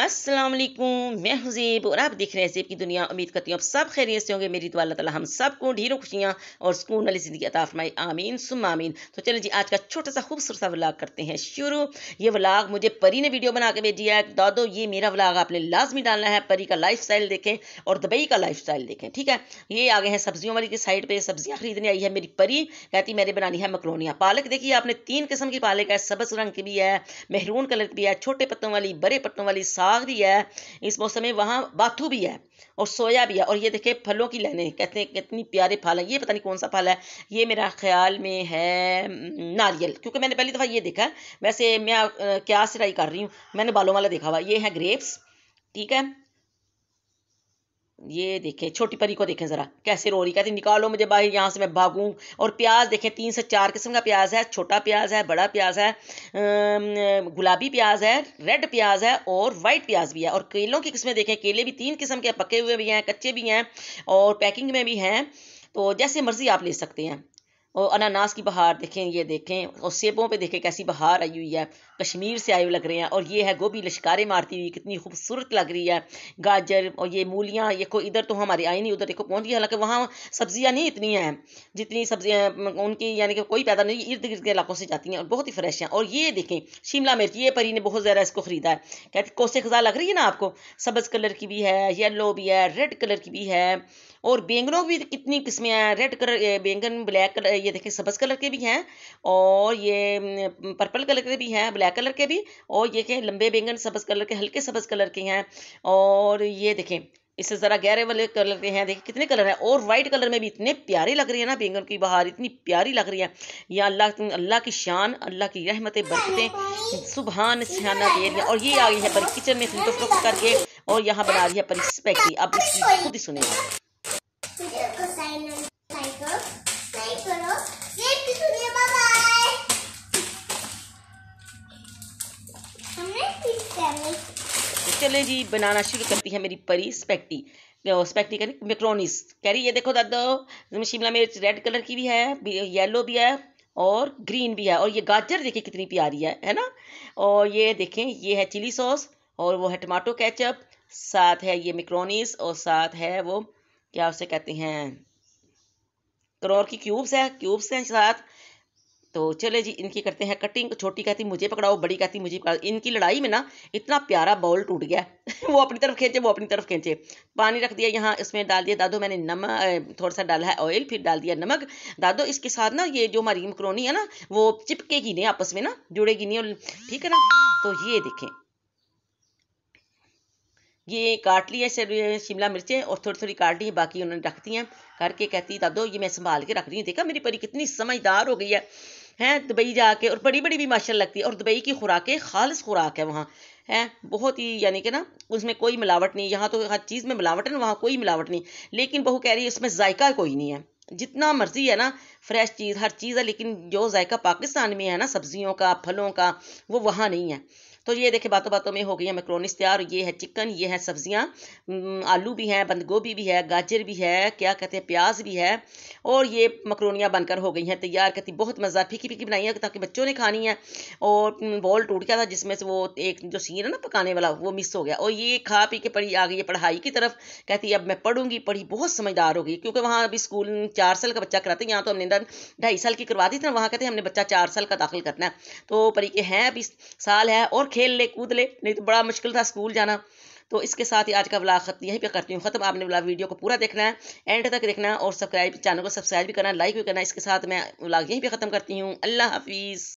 السلام علیکم میں حزیب اور آپ دیکھ رہے ہیں زیب کی دنیا امید کرتی ہوں آپ سب خیریت سے ہوں گے میری دعا اللہ تعالیٰ ہم سب کو ڈھیروں خوشیاں اور سکون علی زندگی عطا فرمائے آمین سم آمین تو چلیں جی آج کا چھوٹا سا خوبصورت سا ولاگ کرتے ہیں شروع یہ ولاگ مجھے پری نے ویڈیو بنا کے بھیجی ہے دادو یہ میرا ولاگ آپ نے لازمی ڈالنا ہے پری کا لائف اسٹائل دیکھیں اور دبئی کا لائف اسٹائل دیکھیں ٹھیک ہے یہ آگے ہیں سبزیوں والی کی سائڈ پہ سبزیاں خریدنے آئی ہے میری پری کہتی میں نے بنانی ہے مکرونیاں پالک دیکھیے آپ نے تین قسم کی پالک ہے سبز رنگ کی بھی ہے مہرون کلر کی بھی ہے چھوٹے پتوں والی بڑے پتوں والی ساگ ہے اس موسم میں وہاں باتھو بھی ہے اور سویا بھی ہے اور یہ دیکھیں پھلوں کی لینے کتنی پیارے پھل ہیں یہ پتہ نہیں کون سا پھل ہے یہ میرا خیال میں ہے ناریل کیونکہ میں نے پہلی دفعہ یہ دیکھا ویسے میں کیا سرائی کر رہی ہوں میں نے بالوں والا دیکھا ہوا یہ ہے گریپس ٹھیک ہے یہ دیکھیں چھوٹی پری کو دیکھیں ذرا کیسے رو رہی کہتی نکالو مجھے بھائی یہاں سے میں بھاگوں اور پیاز دیکھیں تین سے چار قسم کا پیاز ہے چھوٹا پیاز ہے بڑا پیاز ہے گلابی پیاز ہے ریڈ پیاز ہے اور وائٹ پیاز بھی ہے اور کیلوں کی قسمیں دیکھیں کیلے بھی تین قسم کے پکے ہوئے بھی ہیں کچے بھی ہیں اور پیکنگ میں بھی ہیں تو جیسے مرضی آپ لے سکتے ہیں اور اناناس کی بہار دیکھیں یہ دیکھیں اور سیبوں پہ دیکھیں کیسی بہار آئی ہوئی ہے کشمیر سے آئے ہوئے لگ رہے ہیں اور یہ ہے گوبھی لشکاریں مارتی ہوئی کتنی خوبصورت لگ رہی ہے گاجر اور یہ مولیاں یہ کو ادھر تو ہماری آئی نہیں ادھر دیکھو پہنچ گئی حالانکہ وہاں سبزیاں نہیں اتنی ہیں جتنی سبزیاں ان کی یعنی کہ کوئی پیدا نہیں ارد گرد کے علاقوں سے جاتی ہیں اور بہت ہی فریش ہیں اور یہ دیکھیں شملہ مرچ یہ پری نے بہت زیادہ اس کو خریدا ہے کہتے کوسے خزاں لگ رہی ہے نا آپ کو سبز کلر کی بھی ہے یلو بھی ہے ریڈ کلر کی بھی ہے اور بینگنوں بھی کتنی قسمیں ہیں ریڈ کلر بینگن بلیک کلر یہ دیکھیں سبز کلر کے بھی ہیں اور یہ پرپل کلر کے بھی ہیں بلیک کلر کے بھی اور یہ لمبے بینگن سبز کلر کے ہلکے سبز کلر کے ہیں اور یہ دیکھیں اس سے ذرا گہرے والے کلر کے اور وائٹ کلر میں بھی اتنے پیارے لگ رہے ہیں نا بینگن کی بہار اتنی پیاری لگ رہی ہے یا اللہ اللہ کی شان اللہ کی رحمتیں برکتیں سبحان دے ہیں اور یہ ہے کچن میں کر کے اور یہاں بنا رہی ہے اس اب کی خود ہی سنیں چلے جی بنانا شروع کرتی ہے میری پری اسپیکٹی اسپیکٹی میکرونیز کہہ رہی یہ دیکھو دادا شملہ میں ریڈ کلر کی بھی ہے یلو بھی ہے اور گرین بھی ہے اور یہ گاجر دیکھیں کتنی پیاری ہے ہے نا اور یہ دیکھیں یہ ہے چلی سوس اور وہ ہے ٹماٹو کیچپ ساتھ ہے یہ میکرونیز اور ساتھ ہے وہ کیا اسے کہتے ہیں کرور کی کیوبس ہیں کیوبس ہیں ساتھ تو چلے جی ان کی کرتے ہیں کٹنگ چھوٹی کہتی مجھے پکڑا بڑی کہتی مجھے پکڑا ان کی لڑائی میں نا اتنا پیارا باؤل ٹوٹ گیا وہ اپنی طرف کھینچے وہ اپنی طرف کھینچے پانی رکھ دیا یہاں اس میں ڈال دیا دادو میں نے نمک تھوڑا سا ڈالا ہے آئل پھر ڈال دیا نمک دادو اس کے ساتھ نا یہ جو ہماری مکرونی ہے نا وہ چپکے گی نہیں آپس میں نا جڑے گی نہیں ٹھیک ہے نا تو یہ دیکھیں یہ کاٹ لی ہے شملہ مرچیں اور تھوڑی تھوڑی کاٹ لی ہے باقی انہوں نے رکھتی ہیں کر کے کہتی دادو یہ میں سنبھال کے رکھ رہی ہوں دیکھا میری پری کتنی سمجھدار ہو گئی ہے ہیں دبئی جا کے اور بڑی بڑی بھی ماشاء لگتی ہے اور دبئی کی خوراکیں خالص خوراک ہے وہاں ہیں بہت ہی یعنی کہ نا اس میں کوئی ملاوٹ نہیں یہاں تو ہر چیز میں ملاوٹ ہے نا وہاں کوئی ملاوٹ نہیں لیکن بہو کہہ رہی ہے اس میں ذائقہ کوئی نہیں ہے جتنا مرضی ہے نا فریش چیز ہر چیز ہے لیکن جو ذائقہ پاکستان میں ہے نا سبزیوں کا پھلوں کا وہ وہاں نہیں ہے تو یہ دیکھیں باتوں باتوں میں ہو گئی ہیں مکرونیز تیار یہ ہے چکن یہ ہے سبزیاں آلو بھی ہیں بند گوبھی بھی ہے گاجر بھی ہے کیا کہتے ہیں پیاز بھی ہے اور یہ مکرونیاں بن کر ہو گئی ہیں تیار کہتی بہت مزہ پھیکی پھیکی بنائی ہے تاکہ بچوں نے کھانی ہے اور بال ٹوٹ گیا تھا جس میں سے وہ ایک جو سین ہے نا پکانے والا وہ مس ہو گیا اور یہ کھا پی کے پڑھی آ گئی ہے پڑھائی کی طرف کہتی اب میں پڑھوں گی پڑھی بہت سمجھدار ہو گئی کیونکہ وہاں ابھی اسکول چار سال کا بچہ کراتے یہاں تو ہم نے اندر ڈھائی سال کی کروا دی نا وہاں کہتے ہیں ہم نے بچہ چار سال کا داخل کرنا ہے تو پری کے ہیں ابھی سال ہے اور کھیل لے کود لے نہیں تو بڑا مشکل تھا اسکول جانا تو اس کے ساتھ ہی آج کا بلا ختم یہیں پہ کرتی ہوں ختم آپ نے بلا ویڈیو کو پورا دیکھنا ہے اینڈ تک دیکھنا اور سبسکرائب چینل کو سبسکرائب بھی کرنا لائک بھی کرنا اس کے ساتھ میں بلاگ یہیں پہ ختم کرتی ہوں اللہ حافظ